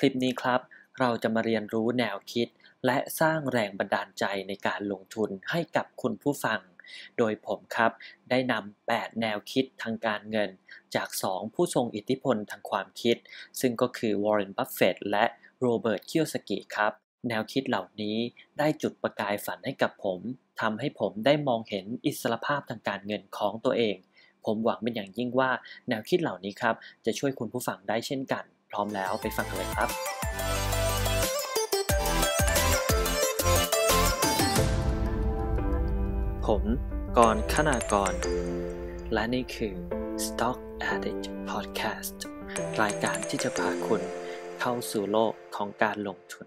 คลิปนี้ครับ เราจะมาเรียนรู้แนวคิดและสร้างแรงบันดาลใจในการลงทุนให้กับคุณผู้ฟัง โดยผมครับได้นำ 8 แนวคิดทางการเงิน จาก 2 ผู้ทรงอิทธิพลทางความคิด ซึ่งก็คือวอร์เรนบัฟเฟตต์และโรเบิร์ตคิโยสกิครับ แนวคิดเหล่านี้ได้จุดประกายฝันให้กับผมทำให้ผมได้มองเห็นอิสรภาพทางการเงินของตัวเอง ผมหวังเป็นอย่างยิ่งว่าแนวคิดเหล่านี้ครับจะช่วยคุณผู้ฟังได้เช่นกันพร้อมแล้ว ไปฟังกันเลยครับ ผมกรขนากรและนี่คือ Stock Addict Podcast รายการที่จะพาคุณเข้าสู่โลกของการลงทุน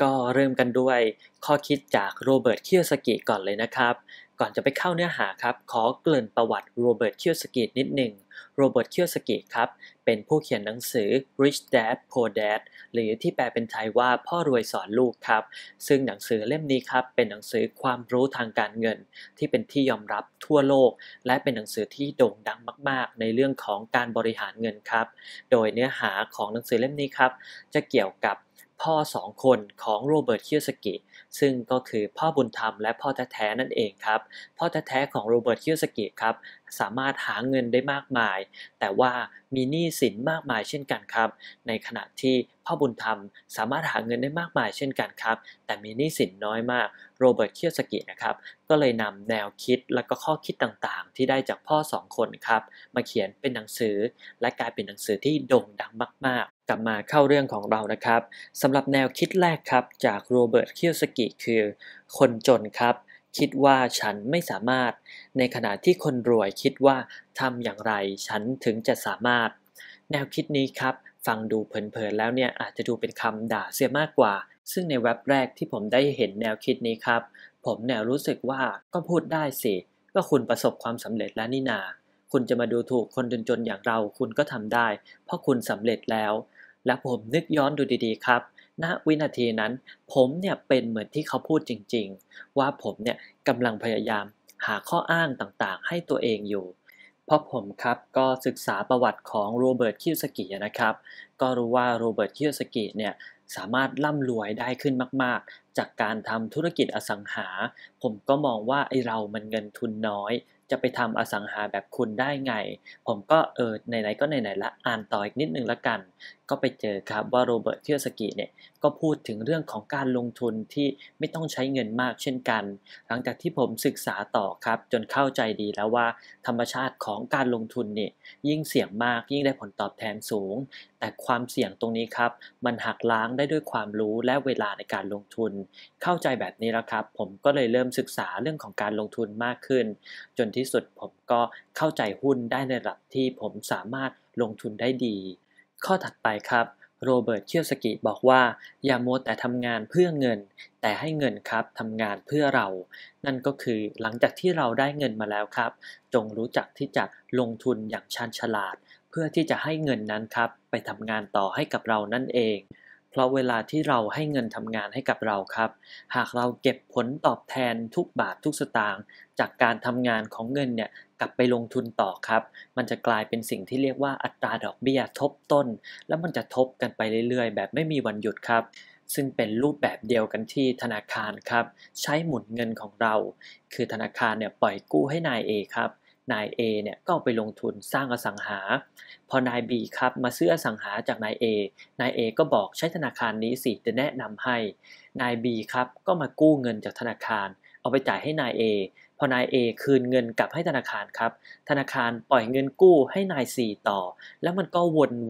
ก็เริ่มกันด้วยข้อคิดจากโรเบิร์ตคิโยสกิก่อนเลยนะครับ ก่อนจะไปเข้าเนื้อหาครับ ขอเกริ่นประวัติโรเบิร์ตคิโยสกินิดหนึ่งโรเบิร์ตเคียวสกิครับ เป็นผู้เขียนหนังสือ Rich Dad Poor Dad หรือที่แปลเป็นไทยว่าพ่อรวยสอนลูกครับ ซึ่งหนังสือเล่มนี้ครับเป็นหนังสือความรู้ทางการเงิน ที่เป็นที่ยอมรับทั่วโลก และเป็นหนังสือที่โด่งดังมากๆ ในเรื่องของการบริหารเงินครับ โดยเนื้อหาของหนังสือเล่มนี้ครับจะเกี่ยวกับพ่อสองคนของโรเบิร์ตเคียวสกิซึ่งก็คือพ่อบุญธรรมและพ่อแท้ ๆ นั่นเองครับ พ่อแท้ ๆ ของโรเบิร์ตเคียวสกิครับสามารถหาเงินได้มากมาย แต่ว่ามีหนี้สินมากมายเช่นกันครับ ในขณะที่พ่อบุญธรรมสามารถหาเงินได้มากมายเช่นกันครับ แต่มีหนี้สินน้อยมากโรเบิร์ตเคียวสกินะครับก็เลยนำแนวคิดและก็ข้อคิดต่างๆ ที่ได้จากพ่อสองคนครับ มาเขียนเป็นหนังสือและกลายเป็นหนังสือที่โด่งดังมากๆ กลับมาเข้าเรื่องของเรานะครับสำหรับแนวคิดแรกครับจากโรเบิร์ตเคียวสกิคือ คนจนครับคิดว่าฉันไม่สามารถ ในขณะที่คนรวยคิดว่าทำอย่างไรฉันถึงจะสามารถ แนวคิดนี้ครับ ฟังดูเผินๆ แล้วเนี่ยอาจจะดูเป็นคำด่าเสียมากกว่า ซึ่งในเว็บแรกที่ผมได้เห็นแนวคิดนี้ครับ ผมแนวรู้สึกว่าก็พูดได้สิ ก็คุณประสบความสำเร็จแล้วนี่นา คุณจะมาดูถูกคนจนๆอย่างเรา คุณก็ทำได้ เพราะคุณสำเร็จแล้ว และผมนึกย้อนดูดี ๆ ครับณวินาทีนั้นผมเนี่ยเป็นเหมือนที่เขาพูดจริงๆ ว่าผมเนี่ยกำลังพยายามหาข้ออ้างต่างๆให้ตัวเองอยู่ เพราะผมครับ ก็ศึกษาประวัติของโรเบิร์ตคิวสกินะครับก็รู้ว่าโรเบิร์ตคิวสกิเนี่ยสามารถร่ำรวยได้ขึ้นมากๆ จากการทำธุรกิจอสังหา ผมก็มองว่าไอเรามันเงินทุนน้อยจะไปทำอสังหาแบบคุณได้ไง ผมก็เออไหนๆก็ไหนๆละ อ่านต่ออีกนิดนึงละกัน ก็ไปเจอครับว่าโรเบิร์ตเทียสกิเนี่ยก็พูดถึงเรื่องของการลงทุนที่ไม่ต้องใช้เงินมากเช่นกัน หลังจากที่ผมศึกษาต่อครับจนเข้าใจดีแล้วว่า ธรรมชาติของการลงทุนเนี่ยยิ่งเสี่ยงมาก ยิ่งได้ผลตอบแทนสูง แต่ความเสี่ยงตรงนี้ครับ มันหักล้างได้ด้วยความรู้และเวลาในการลงทุน เข้าใจแบบนี้แล้วครับ ผมก็เลยเริ่มศึกษาเรื่องของการลงทุนมากขึ้น จนที่สุดผมก็เข้าใจหุ้นได้ในระดับที่ผมสามารถลงทุนได้ดี ข้อถัดไปครับโรเบิร์ตเคียวสกิบอกว่าอย่ามัวแต่ทำงานเพื่อเงิน แต่ให้เงินครับทำงานเพื่อเรา นั่นก็คือหลังจากที่เราได้เงินมาแล้วครับ จงรู้จักที่จะลงทุนอย่างชาญฉลาด เพื่อที่จะให้เงินนั้นครับไปทำงานต่อให้กับเรานั่นเองราะเวลาที่เราให้เงินทำงานให้กับเราครับ หากเราเก็บผลตอบแทนทุกบาททุกสตางค์จากการทำงานของเงินเนี่ยกลับไปลงทุนต่อครับ มันจะกลายเป็นสิ่งที่เรียกว่าอัตราดอกเบี้ยทบต้น แล้วมันจะทบกันไปเรื่อยๆ แบบไม่มีวันหยุดครับ ซึ่งเป็นรูปแบบเดียวกันที่ธนาคารครับ ใช้หมุนเงินของเรา คือธนาคารเนี่ยปล่อยกู้ให้นายอครับนาย A เนี่ยก็ไปลงทุนสร้างอสังหา พอนาย B ครับมาซื้ออสังหาจากนาย A นาย A ก็บอกใช้ธนาคารนี้สิจะแนะนำให้ นาย B ครับก็มากู้เงินจากธนาคาร เอาไปจ่ายให้นาย A พอนาย A คืนเงินกลับให้ธนาคารครับ ธนาคารปล่อยเงินกู้ให้นาย C ต่อ แล้วมันก็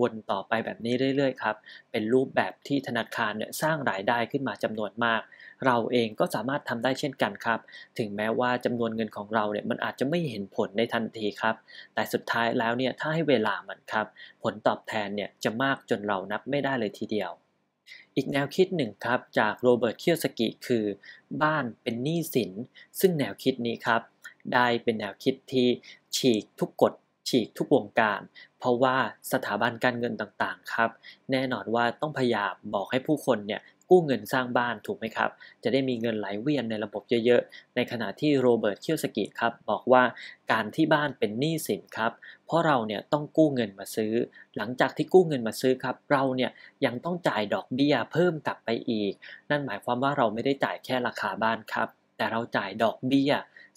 วนๆต่อไปแบบนี้เรื่อยๆครับ เป็นรูปแบบที่ธนาคารเนี่ยสร้างรายได้ขึ้นมาจำนวนมากเราเองก็สามารถทำได้เช่นกันครับ ถึงแม้ว่าจำนวนเงินของเราเนี่ยมันอาจจะไม่เห็นผลในทันทีครับ แต่สุดท้ายแล้วเนี่ยถ้าให้เวลามันครับ ผลตอบแทนเนี่ยจะมากจนเรานับไม่ได้เลยทีเดียว อีกแนวคิดหนึ่งครับจากโรเบิร์ตเคียวสกิคือ บ้านเป็นหนี้สิน ซึ่งแนวคิดนี้ครับ ได้เป็นแนวคิดที่ฉีกทุกกฎ ฉีกทุกวงการ เพราะว่าสถาบันการเงินต่างๆครับ แน่นอนว่าต้องพยายามบอกให้ผู้คนเนี่ยกู้เงินสร้างบ้านถูกไหมครับ จะได้มีเงินไหลเวียนในระบบเยอะๆ ในขณะที่โรเบิร์ตเคียวสกิครับ บอกว่าการที่บ้านเป็นหนี้สินครับ เพราะเราเนี่ยต้องกู้เงินมาซื้อ หลังจากที่กู้เงินมาซื้อครับ เราเนี่ยยังต้องจ่ายดอกเบี้ยเพิ่มกลับไปอีก นั่นหมายความว่าเราไม่ได้จ่ายแค่ราคาบ้านครับแต่เราจ่ายดอกเบี้ย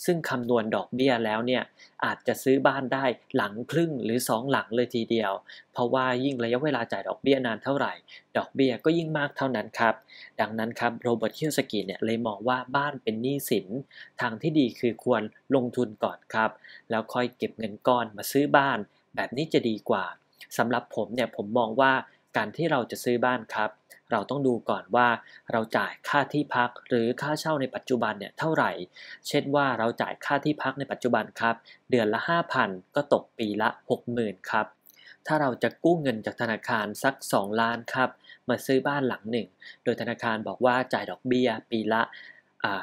ซึ่งคำนวณดอกเบี้ยแล้วเนี่ย อาจจะซื้อบ้านได้หลังครึ่งหรือ 2 หลังเลยทีเดียว เพราะว่ายิ่งระยะเวลาจ่ายดอกเบี้ยนานเท่าไหร่ ดอกเบี้ยก็ยิ่งมากเท่านั้นครับดังนั้นครับโรเบิร์ตคิวสกีเนี่ยเลยมองว่าบ้านเป็นหนี้สินทางที่ดีคือควรลงทุนก่อนครับ แล้วค่อยเก็บเงินก้อนมาซื้อบ้าน แบบนี้จะดีกว่าสำหรับผมเนี่ยผมมองว่าการที่เราจะซื้อบ้านครับ เราต้องดูก่อนว่าเราจ่ายค่าที่พักหรือค่าเช่าในปัจจุบันเนี่ยเท่าไหร่เช่นว่าเราจ่ายค่าที่พักในปัจจุบันครับเดือนละ 5,000 ก็ตกปีละ 60,000 ครับ ถ้าเราจะกู้เงินจากธนาคารสัก 2 ล้านครับมาซื้อบ้านหลังหนึ่ง โดยธนาคารบอกว่าจ่ายดอกเบี้ยปีละ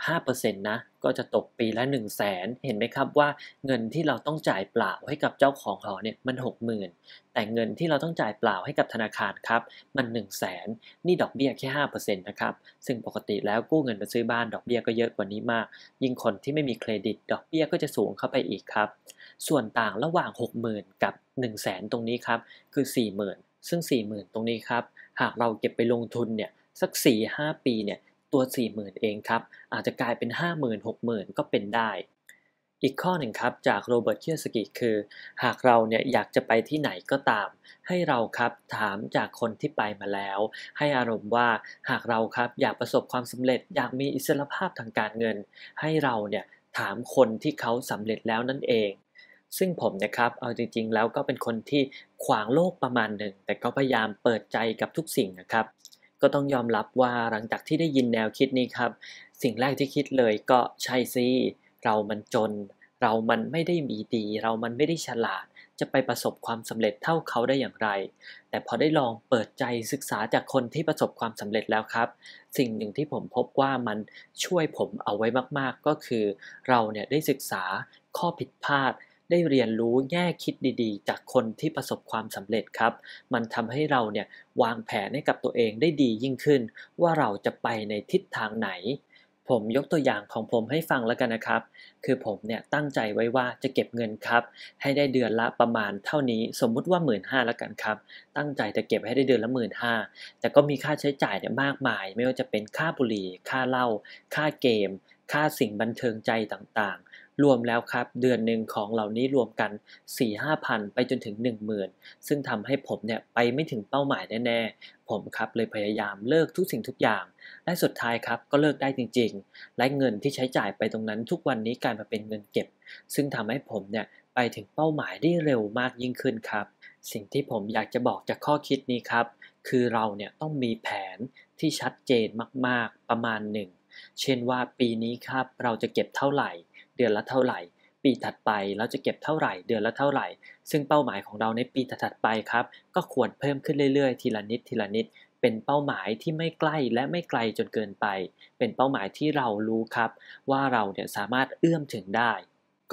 5%นะก็จะตกปีละ 1 0 0 0 0แสนเห็นไหมครับว่า เงินที่เราต้องจ่ายเปล่าให้กับเจ้าของหอเนี่ยมัน 60,000 แต่เงินที่เราต้องจ่ายเปล่าให้กับธนาคารครับ มัน 1 0 0 0 0แสนนี่ดอกเบี้ยแค่5%นะครับซึ่งปกติแล้วกู้เงินไปซื้อบ้านดอกเบี้ยก็เยอะกว่านี้มาก ยิ่งคนที่ไม่มีเครดิตดอกเบี้ยก็จะสูงเข้าไปอีกครับ ส่วนต่างระหว่าง60,000กับ1 0 0 0 0แสนตรงนี้ครับคือ40,000ซึ่ง40,000ตรงนี้ครับหากเราเก็บไปลงทุนเนี่ยสัก4-5ปีเนี่ยตัว40,000 เองครับ อาจจะกลายเป็น50,000 60,000 ก็เป็นได้ อีกข้อหนึ่งครับจากโรเบิร์ตเคียสกิคือ หากเราเนี่ยอยากจะไปที่ไหนก็ตาม ให้เราครับถามจากคนที่ไปมาแล้ว ให้อารมณ์ว่าหากเราครับอยากประสบความสำเร็จอยากมีอิสรภาพทางการเงิน ให้เราเนี่ยถามคนที่เขาสำเร็จแล้วนั่นเอง ซึ่งผมนะครับเอาจริงๆแล้วก็เป็นคนที่ขวางโลกประมาณหนึ่งแต่ก็พยายามเปิดใจกับทุกสิ่งนะครับก็ต้องยอมรับว่าหลังจากที่ได้ยินแนวคิดนี้ครับ สิ่งแรกที่คิดเลยก็ใช่สิเรามันจน เรามันไม่ได้มีดีเรามันไม่ได้ฉลาดจะไปประสบความสำเร็จเท่าเขาได้อย่างไร แต่พอได้ลองเปิดใจศึกษาจากคนที่ประสบความสำเร็จแล้วครับ สิ่งหนึ่งที่ผมพบว่ามันช่วยผมเอาไว้มาก ๆ ก็คือเราเนี่ยได้ศึกษาข้อผิดพลาดได้เรียนรู้แง่คิดดีๆ จากคนที่ประสบความสำเร็จครับ มันทำให้เราเนี่ยวางแผนให้กับตัวเองได้ดียิ่งขึ้นว่าเราจะไปในทิศทางไหน ผมยกตัวอย่างของผมให้ฟังแล้วกันนะครับ คือผมเนี่ยตั้งใจไว้ว่าจะเก็บเงินครับ ให้ได้เดือนละประมาณเท่านี้ สมมุติว่าหมื่นห้าแล้วกันครับ ตั้งใจจะเก็บให้ได้เดือนละหมื่นห้าแต่ก็มีค่าใช้จ่ายเนี่ยมากมาย ไม่ว่าจะเป็นค่าบุหรี่ ค่าเหล้าค่าเกม ค่าสิ่งบันเทิงใจต่างรวมแล้วครับเดือนหนึ่งของเหล่านี้รวมกัน4าพันไปจนถึง 10,000 ซึ่งทำให้ผมเนี่ยไปไม่ถึงเป้าหมายแน่ๆ ผมครับเลยพยายามเลิกทุกสิ่งทุกอย่างและสุดท้ายครับก็เลิกได้จริง ๆ และเงินที่ใช้จ่ายไปตรงนั้นทุกวันนี้กลายมาเป็นเงินเก็บ ซึ่งทำให้ผมเนี่ยไปถึงเป้าหมายได้เร็วมากยิ่งขึ้นครับ สิ่งที่ผมอยากจะบอกจากข้อคิดนี้ครับคือเราเนี่ยต้องมีแผนที่ชัดเจนมาก ๆประมาณหนึ่งเช่นว่าปีนี้ครับเราจะเก็บเท่าไหร่เดือนละเท่าไหร่ ปีถัดไปเราจะเก็บเท่าไหร่ เดือนละเท่าไหร่ ซึ่งเป้าหมายของเราในปีถัดไปครับ ก็ควรเพิ่มขึ้นเรื่อยๆ ทีละนิดทีละนิด เป็นเป้าหมายที่ไม่ใกล้และไม่ไกลจนเกินไป เป็นเป้าหมายที่เรารู้ครับ ว่าเราเนี่ยสามารถเอื้อมถึงได้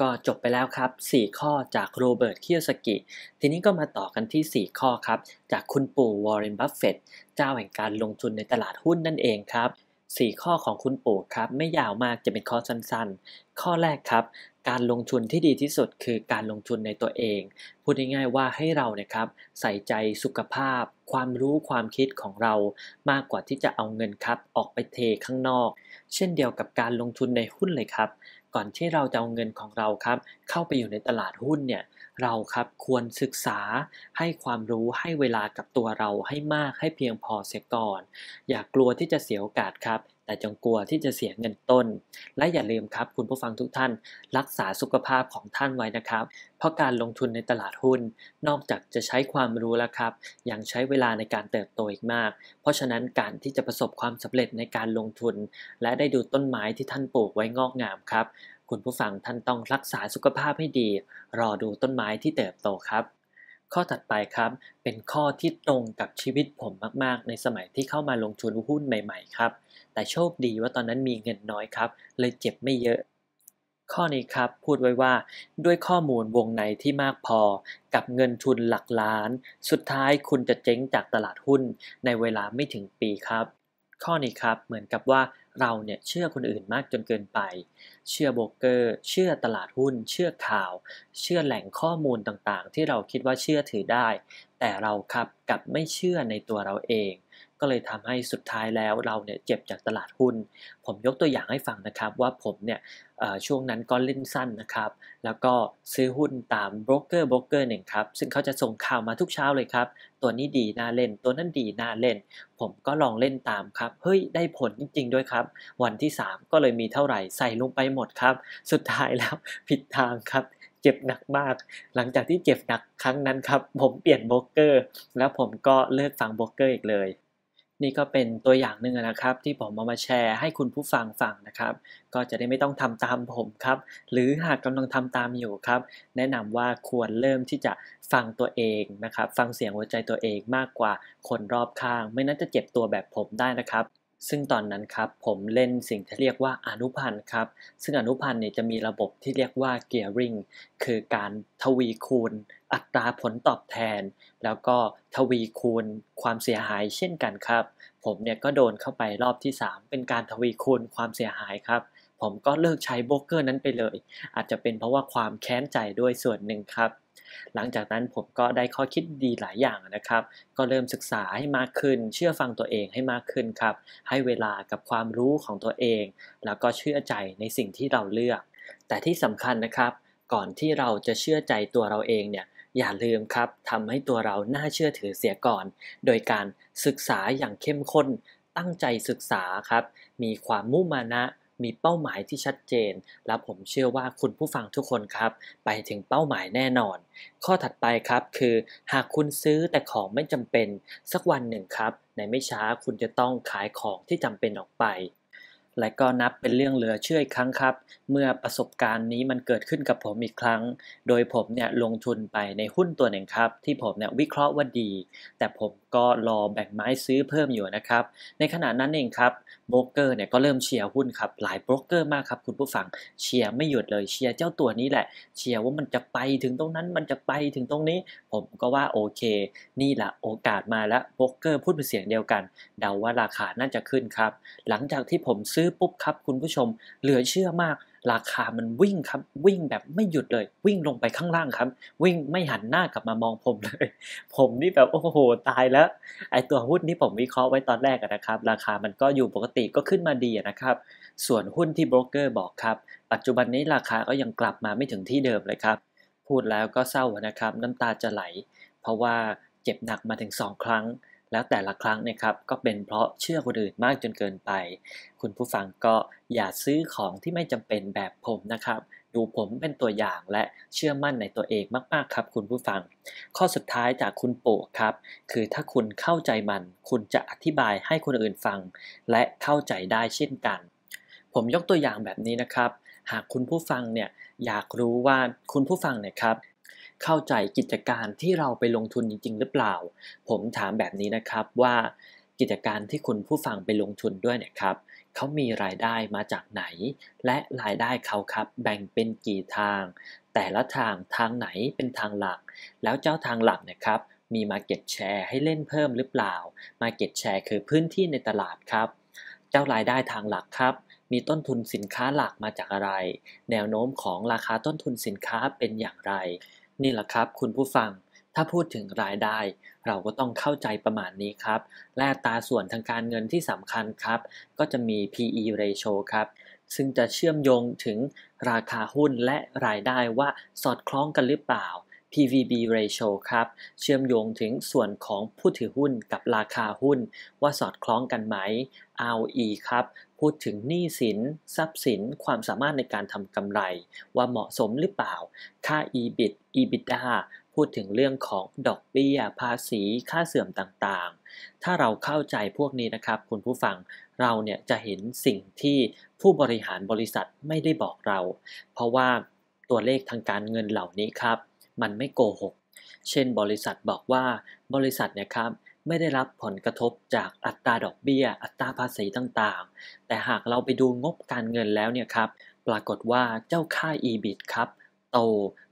ก็จบไปแล้วครับ 4 ข้อจากโรเบิร์ตคิยสกิ ทีนี้ก็มาต่อกันที่ 4 ข้อครับ จากคุณปู่วอร์เรนบัฟเฟตต์เจ้าแห่งการลงทุนในตลาดหุ้นนั่นเองครับ4 ข้อของคุณปู่ครับ ไม่ยาวมากจะเป็นข้อสั้น ๆ ข้อแรกครับ การลงทุนที่ดีที่สุดคือการลงทุนในตัวเอง พูดง่ายๆว่าให้เราเนี่ยครับ ใส่ใจสุขภาพ ความรู้ความคิดของเรา มากกว่าที่จะเอาเงินครับ ออกไปเทข้างนอก เช่นเดียวกับการลงทุนในหุ้นเลยครับก่อนที่เราจะเอาเงินของเราครับ เข้าไปอยู่ในตลาดหุ้นเนี่ย เราครับควรศึกษาให้ความรู้ให้เวลากับตัวเราให้มากให้เพียงพอเสียก่อน อย่ากกลัวที่จะเสียโอกาสครับแต่จงกลัวที่จะเสียเงินต้น และอย่าลืมครับคุณผู้ฟังทุกท่านรักษาสุขภาพของท่านไว้นะครับ เพราะการลงทุนในตลาดหุ้น นอกจากจะใช้ความรู้แล้วครับ ยังใช้เวลาในการเติบโตอีกมาก เพราะฉะนั้นการที่จะประสบความสำเร็จในการลงทุน และได้ดูต้นไม้ที่ท่านปลูกไว้งอกงามครับ คุณผู้ฟังท่านต้องรักษาสุขภาพให้ดี รอดูต้นไม้ที่เติบโตครับข้อถัดไปครับเป็นข้อที่ตรงกับชีวิตผมมากๆ ในสมัยที่เข้ามาลงทุนหุ้นใหม่ๆครับแต่โชคดีว่าตอนนั้นมีเงินน้อยครับ เลยเจ็บไม่เยอะ ข้อนี้ครับพูดไว้ว่าด้วยข้อมูลวงในที่มากพอกับเงินทุนหลักล้าน สุดท้ายคุณจะเจ๊งจากตลาดหุ้นในเวลาไม่ถึงปีครับ ข้อนี้ครับเหมือนกับว่าเราเนี่ยเชื่อคนอื่นมากจนเกินไป เชื่อโบรกเกอร์ เชื่อตลาดหุ้น เชื่อข่าว เชื่อแหล่งข้อมูลต่างๆที่เราคิดว่าเชื่อถือได้ แต่เราครับกลับไม่เชื่อในตัวเราเองก็เลยทำให้สุดท้ายแล้วเราเนี่ยเจ็บจากตลาดหุ้น ผมยกตัวอย่างให้ฟังนะครับว่าผมเนี่ยช่วงนั้นก็เล่นสั้นนะครับ แล้วก็ซื้อหุ้นตามโบรกเกอร์โบรกเกอร์หนึ่งครับ ซึ่งเขาจะส่งข่าวมาทุกเช้าเลยครับ ตัวนี้ดีน่าเล่น ตัวนั้นดีน่าเล่น ผมก็ลองเล่นตามครับ เฮ้ยได้ผลจริง ๆด้วยครับ วันที่ 3 ก็เลยมีเท่าไหร่ใส่ลงไปหมดครับ สุดท้ายแล้วผิดทางครับ เจ็บหนักมาก หลังจากที่เจ็บหนักครั้งนั้นครับ ผมเปลี่ยนโบรกเกอร์ แล้วผมก็เลิกฟังโบรกเกอร์อีกเลยนี่ก็เป็นตัวอย่างหนึ่งนะครับที่ผมเอามาแชร์ให้คุณผู้ฟังฟังนะครับ ก็จะได้ไม่ต้องทำตามผมครับ หรือหากกำลังทำตามอยู่ครับ แนะนำว่าควรเริ่มที่จะฟังตัวเองนะครับ ฟังเสียงหัวใจตัวเองมากกว่าคนรอบข้าง ไม่นั้นจะเจ็บตัวแบบผมได้นะครับซึ่งตอนนั้นครับผมเล่นสิ่งที่เรียกว่าอนุพันธ์ครับ ซึ่งอนุพันธ์เนี่ยจะมีระบบที่เรียกว่าเกียร์ริงคือการทวีคูณอัตราผลตอบแทน แล้วก็ทวีคูณความเสียหายเช่นกันครับ ผมเนี่ยก็โดนเข้าไปรอบที่ 3 เป็นการทวีคูณความเสียหายครับ ผมก็เลิกใช้โบรกเกอร์นั้นไปเลย อาจจะเป็นเพราะว่าความแค้นใจด้วยส่วนหนึ่งครับหลังจากนั้นผมก็ได้ข้อคิดดีหลายอย่างนะครับ ก็เริ่มศึกษาให้มากขึ้น เชื่อฟังตัวเองให้มากขึ้นครับ ให้เวลากับความรู้ของตัวเอง แล้วก็เชื่อใจในสิ่งที่เราเลือก แต่ที่สำคัญนะครับ ก่อนที่เราจะเชื่อใจตัวเราเองเนี่ย อย่าลืมครับ ทำให้ตัวเราน่าเชื่อถือเสียก่อน โดยการศึกษาอย่างเข้มข้น ตั้งใจศึกษาครับ มีความมุ่งมานะมีเป้าหมายที่ชัดเจน และผมเชื่อว่าคุณผู้ฟังทุกคนครับ ไปถึงเป้าหมายแน่นอน ข้อถัดไปครับคือหากคุณซื้อแต่ของไม่จำเป็นสักวันหนึ่งครับ ในไม่ช้าคุณจะต้องขายของที่จำเป็นออกไป และก็นับเป็นเรื่องเหลือเชื่ออีกครั้งครับ เมื่อประสบการณ์นี้มันเกิดขึ้นกับผมอีกครั้ง โดยผมเนี่ยลงทุนไปในหุ้นตัวหนึ่งครับ ที่ผมเนี่ยวิเคราะห์ว่าดี แต่ผม็รอแบ่งไม้ซื้อเพิ่มอยู่นะครับ ในขณะนั้นเองครับโบรกเกอร์เนี่ยก็เริ่มเชียร์หุ้นครับ หลายโบรกเกอร์มากครับคุณผู้ฟังเชียร์ไม่หยุดเลยเชียร์เจ้าตัวนี้แหละ เชียร์ว่ามันจะไปถึงตรงนั้นมันจะไปถึงตรงนี้ผมก็ว่าโอเค นี่แหละโอกาสมาแล้วโบรกเกอร์พูดเป็นเสียงเดียวกันเดาว่าราคาน่าจะขึ้นครับ หลังจากที่ผมซื้อปุ๊บครับ คุณผู้ชมเหลือเชื่อมากราคามันวิ่งครับ วิ่งแบบไม่หยุดเลย วิ่งลงไปข้างล่างครับ วิ่งไม่หันหน้ากลับมามองผมเลย ผมนี่แบบโอ้โห ตายแล้ว ไอตัวหุ้นที่ผมวิเคราะห์ไว้ตอนแรกนะครับ ราคามันก็อยู่ปกติก็ขึ้นมาดีนะครับ ส่วนหุ้นที่โบรกเกอร์บอกครับ ปัจจุบันนี้ราคาก็ยังกลับมาไม่ถึงที่เดิมเลยครับ พูดแล้วก็เศร้านะครับ น้ำตาจะไหล เพราะว่าเจ็บหนักมาถึง 2 ครั้งแล้วแต่ละครั้งนะครับก็เป็นเพราะเชื่อคนอื่นมากจนเกินไป คุณผู้ฟังก็อย่าซื้อของที่ไม่จำเป็นแบบผมนะครับ ดูผมเป็นตัวอย่างและเชื่อมั่นในตัวเองมากๆครับ คุณผู้ฟัง ข้อสุดท้ายจากคุณโปะครับ คือถ้าคุณเข้าใจมัน คุณจะอธิบายให้คนอื่นฟัง และเข้าใจได้เช่นกัน ผมยกตัวอย่างแบบนี้นะครับ หากคุณผู้ฟังเนี่ยอยากรู้ว่าคุณผู้ฟังเนี่ยครับเข้าใจกิจการที่เราไปลงทุนจริงๆ หรือเปล่า ผมถามแบบนี้นะครับว่า กิจการที่คุณผู้ฟังไปลงทุนด้วยเนี่ยครับเขามีรายได้มาจากไหน และรายได้เขาครับ แบ่งเป็นกี่ทาง แต่ละทางทางไหนเป็นทางหลัก แล้วเจ้าทางหลักนะครับ มี Market Share ให้เล่นเพิ่มหรือเปล่า Market Share คือพื้นที่ในตลาดครับ เจ้ารายได้ทางหลักครับ มีต้นทุนสินค้าหลักมาจากอะไร แนวโน้มของราคาต้นทุนสินค้าเป็นอย่างไรนี่แหละครับ คุณผู้ฟังถ้าพูดถึงรายได้ เราก็ต้องเข้าใจประมาณนี้ครับ และตาส่วนทางการเงินที่สำคัญครับ ก็จะมี P/E ratio ครับ ซึ่งจะเชื่อมโยงถึงราคาหุ้นและรายได้ว่าสอดคล้องกันหรือเปล่า PVB ratio ครับ เชื่อมโยงถึงส่วนของผู้ถือหุ้นกับราคาหุ้น ว่าสอดคล้องกันไหม ROE ครับ พูดถึงหนี้สิน ทรัพย์สินความสามารถในการทำกำไร ว่าเหมาะสมหรือเปล่า ค่า EBIT EBITDA พูดถึงเรื่องของดอกเบี้ยภาษี ค่าเสื่อมต่างๆ ถ้าเราเข้าใจพวกนี้นะครับ คุณผู้ฟังเราเนี่ยจะเห็นสิ่งที่ผู้บริหารบริษัทไม่ได้บอกเรา เพราะว่าตัวเลขทางการเงินเหล่านี้ครับมันไม่โกหก เช่น บริษัทบอกว่า บริษัทเนี่ยครับ ไม่ได้รับผลกระทบจากอัตราดอกเบี้ย อัตราภาษีต่างๆ แต่หากเราไปดูงบการเงินแล้วเนี่ยครับ ปรากฏว่า เจ้าค่า EBIT ครับ โต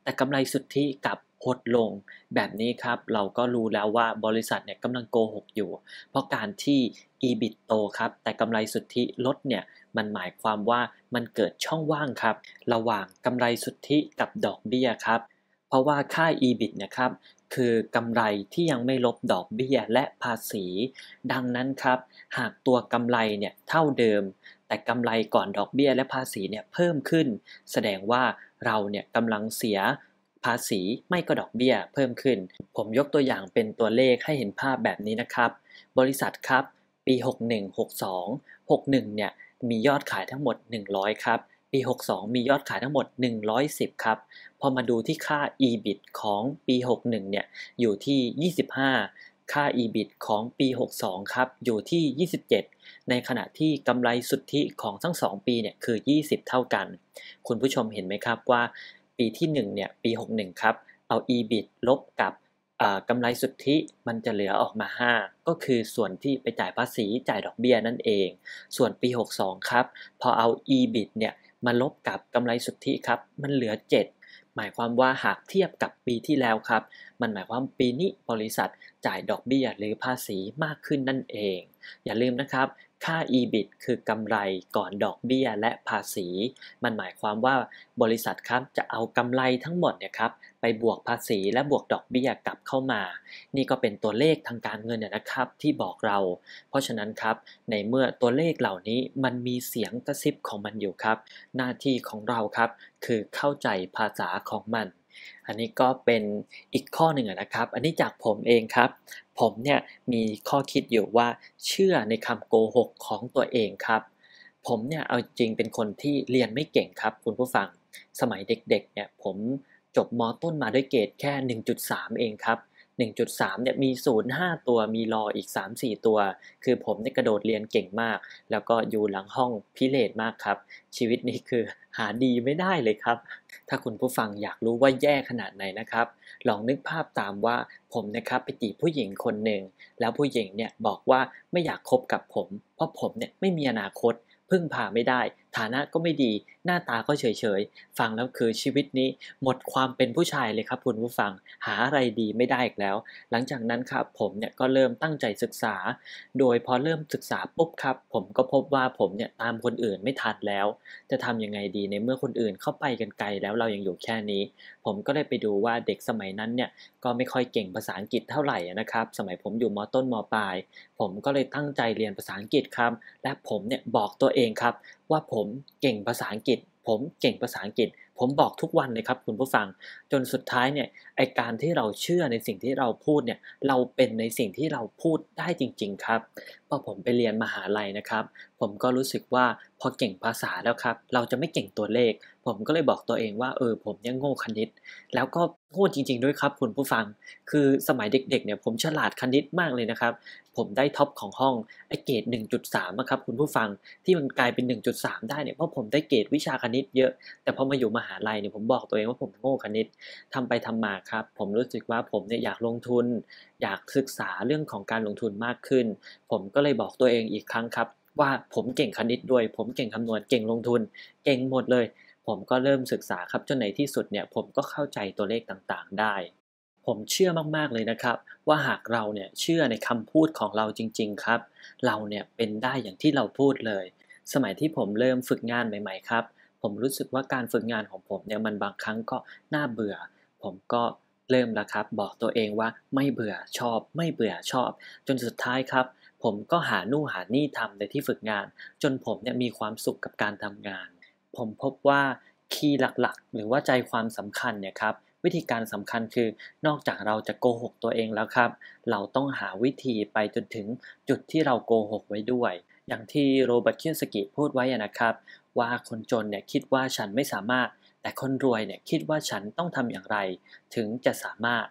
แต่กำไรสุทธิกับหดลง แบบนี้ครับ เราก็รู้แล้วว่า บริษัทเนี่ยกำลังโกหกอยู่ เพราะการที่ EBIT โตครับ แต่กำไรสุทธิลดเนี่ย มันหมายความว่า มันเกิดช่องว่างครับ ระหว่างกำไรสุทธิกับดอกเบี้ยครับราะว่าค่า EBIT นะครับคือกำไรที่ยังไม่ลบดอกเบี้ยและภาษี ดังนั้นครับ หากตัวกำไรเนี่ยเท่าเดิม แต่กำไรก่อนดอกเบี้ยและภาษีเนี่ยเพิ่มขึ้น แสดงว่าเราเนี่ยกำลังเสียภาษีไม่ก็ดอกเบี้ยเพิ่มขึ้น ผมยกตัวอย่างเป็นตัวเลขให้เห็นภาพแบบนี้นะครับ บริษัทครับปี 6162 61เนี่ยมียอดขายทั้งหมด 100ครับปี 62 มียอดขายทั้งหมด 110 ครับ พอมาดูที่ค่า EBIT ของปี 61 เนี่ย อยู่ที่ 25 ค่า EBIT ของปี 62 ครับ อยู่ที่ 27 ในขณะที่กำไรสุทธิของทั้ง 2 ปีเนี่ยคือ 20 เท่ากัน คุณผู้ชมเห็นไหมครับว่า ปีที่1เนี่ย ปี 61 ครับ เอา EBIT ลบกับกำไรสุทธิมันจะเหลือออกมา 5 ก็คือส่วนที่ไปจ่ายภาษีจ่ายดอกเบี้ยนั่นเอง ส่วนปี 62ครับพอเอา EBIT เนี่ยมาลบกับกำไรสุทธิครับ มันเหลือ 7 หมายความว่าหากเทียบกับปีที่แล้วครับ มันหมายความปีนี้บริษัทจ่ายดอกเบี้ยหรือภาษีมากขึ้นนั่นเอง อย่าลืมนะครับ ค่า EBIT คือกำไรก่อนดอกเบี้ยและภาษี มันหมายความว่าบริษัทครับจะเอากำไรทั้งหมดเนี่ยครับไปบวกภาษีและบวกดอกเบี้ยกลับเข้ามา นี่ก็เป็นตัวเลขทางการเงินนะครับ ที่บอกเรา เพราะฉะนั้นครับในเมื่อตัวเลขเหล่านี้มันมีเสียงกระซิบของมันอยู่ครับ หน้าที่ของเราครับ คือเข้าใจภาษาของมัน อันนี้ก็เป็นอีกข้อหนึ่งนะครับ อันนี้จากผมเองครับ ผมเนี่ยมีข้อคิดอยู่ว่าเชื่อในคำโกหกของตัวเองครับ ผมเนี่ยเอาจริงเป็นคนที่เรียนไม่เก่งครับ คุณผู้ฟังสมัยเด็กๆ เนี่ยผมจบมต้นมาด้วยเกรดแค่ 1.3 เองครับ 1.3 เนี่ยมี 0 5 ตัว มีรออีก 3-4 ตัว คือผมเนี่ยกระโดดเรียนเก่งมาก แล้วก็อยู่หลังห้องพิเรนมากครับ ชีวิตนี้คือหาดีไม่ได้เลยครับ ถ้าคุณผู้ฟังอยากรู้ว่าแย่ขนาดไหนนะครับ ลองนึกภาพตามว่าผมนะครับไปจีบผู้หญิงคนหนึ่ง แล้วผู้หญิงเนี่ยบอกว่าไม่อยากคบกับผม เพราะผมเนี่ยไม่มีอนาคต พึ่งพาไม่ได้ฐานะก็ไม่ดี หน้าตาก็เฉยๆฟังแล้วคือชีวิตนี้หมดความเป็นผู้ชายเลยครับคุณผู้ฟัง หาอะไรดีไม่ได้อีกแล้ว หลังจากนั้นครับผมเนี่ยก็เริ่มตั้งใจศึกษา โดยพอเริ่มศึกษาปุ๊บครับ ผมก็พบว่าผมเนี่ยตามคนอื่นไม่ทันแล้ว จะทํำยังไงดีในเมื่อคนอื่นเข้าไปกันไกลแล้วเรายังอยู่แค่นี้ ผมก็เลยไปดูว่าเด็กสมัยนั้นเนี่ยก็ไม่ค่อยเก่งภาษาอังกฤษเท่าไหร่นะครับ สมัยผมอยู่มต้นมปลาย ผมก็เลยตั้งใจเรียนภาษาอังกฤษครับ และผมเนี่ยบอกตัวเองครับว่าผมเก่งภาษาอังกฤษ ผมเก่งภาษาอังกฤษ ผมบอกทุกวันเลยครับ คุณผู้ฟัง จนสุดท้ายเนี่ย ไอการที่เราเชื่อในสิ่งที่เราพูดเนี่ย เราเป็นในสิ่งที่เราพูดได้จริงๆครับ พอผมไปเรียนมหาลัยนะครับผมก็รู้สึกว่าพอเก่งภาษาแล้วครับ เราจะไม่เก่งตัวเลข ผมก็เลยบอกตัวเองว่าเออ ผมยังโง่คณิตแล้วก็โง่จริง ๆ ด้วยครับ คุณผู้ฟัง คือสมัยเด็กๆเนี่ยผมฉลาดคณิตมากเลยนะครับ ผมได้ท็อปของห้องไอเกรด1.3นะครับคุณผู้ฟังที่มันกลายเป็น 1.3 ได้เนี่ยเพราะผมได้เกรดวิชาคณิตเยอะแต่พอมาอยู่มหาลัยเนี่ยผมบอกตัวเองว่าผมโง่คณิตทำไปทำมาครับ ผมรู้สึกว่าผมเนี่ยอยากลงทุน อยากศึกษาเรื่องของการลงทุนมากขึ้น ผมก็เลยบอกตัวเองอีกครั้งครับว่าผมเก่งคณิตด้วย ผมเก่งคำนวณเก่งลงทุน เก่งหมดเลย ผมก็เริ่มศึกษาครับจนในที่สุดเนี่ยผมก็เข้าใจตัวเลขต่างๆ ได้ ผมเชื่อมากๆเลยนะครับ ว่าหากเราเนี่ยเชื่อในคำพูดของเราจริงๆครับ เราเนี่ยเป็นได้อย่างที่เราพูดเลย สมัยที่ผมเริ่มฝึกงานใหม่ๆครับ ผมรู้สึกว่าการฝึกงานของผมเนี่ยมันบางครั้งก็น่าเบื่อ ผมก็เริ่มแล้วครับ บอกตัวเองว่าไม่เบื่อชอบ ไม่เบื่อชอบ จนสุดท้ายครับผมก็หานู่หานี่ทำในที่ฝึกงาน จนผมเนี่ยมีความสุขกับการทำงาน ผมพบว่าคีย์หลักๆ หรือว่าใจความสำคัญเนี่ยครับวิธีการสำคัญคือนอกจากเราจะโกหกตัวเองแล้วครับ เราต้องหาวิธีไปจนถึงจุดที่เราโกหกไว้ด้วย อย่างที่โรเบิร์ตเคียนสกิพูดไว้นะครับ ว่าคนจนเนี่ยคิดว่าฉันไม่สามารถแต่คนรวยเนี่ยคิดว่าฉันต้องทำอย่างไร ถึงจะสามารถ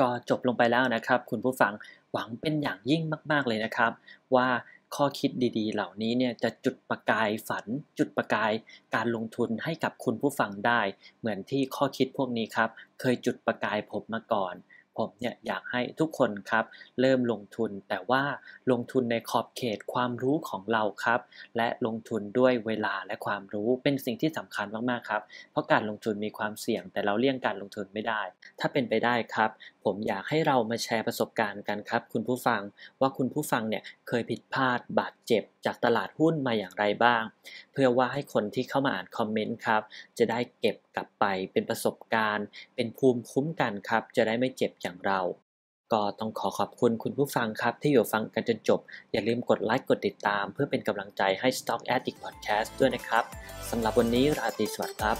ก็จบลงไปแล้วนะครับ คุณผู้ฟังหวังเป็นอย่างยิ่งมากๆเลยนะครับ ว่าข้อคิดดีๆ เหล่านี้เนี่ยจะจุดประกายฝัน จุดประกายการลงทุนให้กับคุณผู้ฟังได้ เหมือนที่ข้อคิดพวกนี้ครับ เคยจุดประกายผมมาก่อนผมเนี่ยอยากให้ทุกคนครับเริ่มลงทุนแต่ว่าลงทุนในขอบเขตความรู้ของเราครับ และลงทุนด้วยเวลาและความรู้เป็นสิ่งที่สำคัญมากๆครับ เพราะการลงทุนมีความเสี่ยงแต่เราเลี่ยงการลงทุนไม่ได้ ถ้าเป็นไปได้ครับ ผมอยากให้เรามาแชร์ประสบการณ์กันครับ คุณผู้ฟังว่าคุณผู้ฟังเนี่ยเคยผิดพลาดบาดเจ็บจากตลาดหุ้นมาอย่างไรบ้าง เพื่อว่าให้คนที่เข้ามาอ่านคอมเมนต์ครับจะได้เก็บกลับไป เป็นประสบการณ์ เป็นภูมิคุ้มกันครับจะได้ไม่เจ็บใจอย่างเรา ก็ต้องขอขอบคุณคุณผู้ฟังครับที่อยู่ฟังกันจนจบ อย่าลืมกดไลค์กดติดตาม เพื่อเป็นกำลังใจให้ Stock Addict Podcast ด้วยนะครับสำหรับวันนี้ ราตรีสวัสดิ์ครับ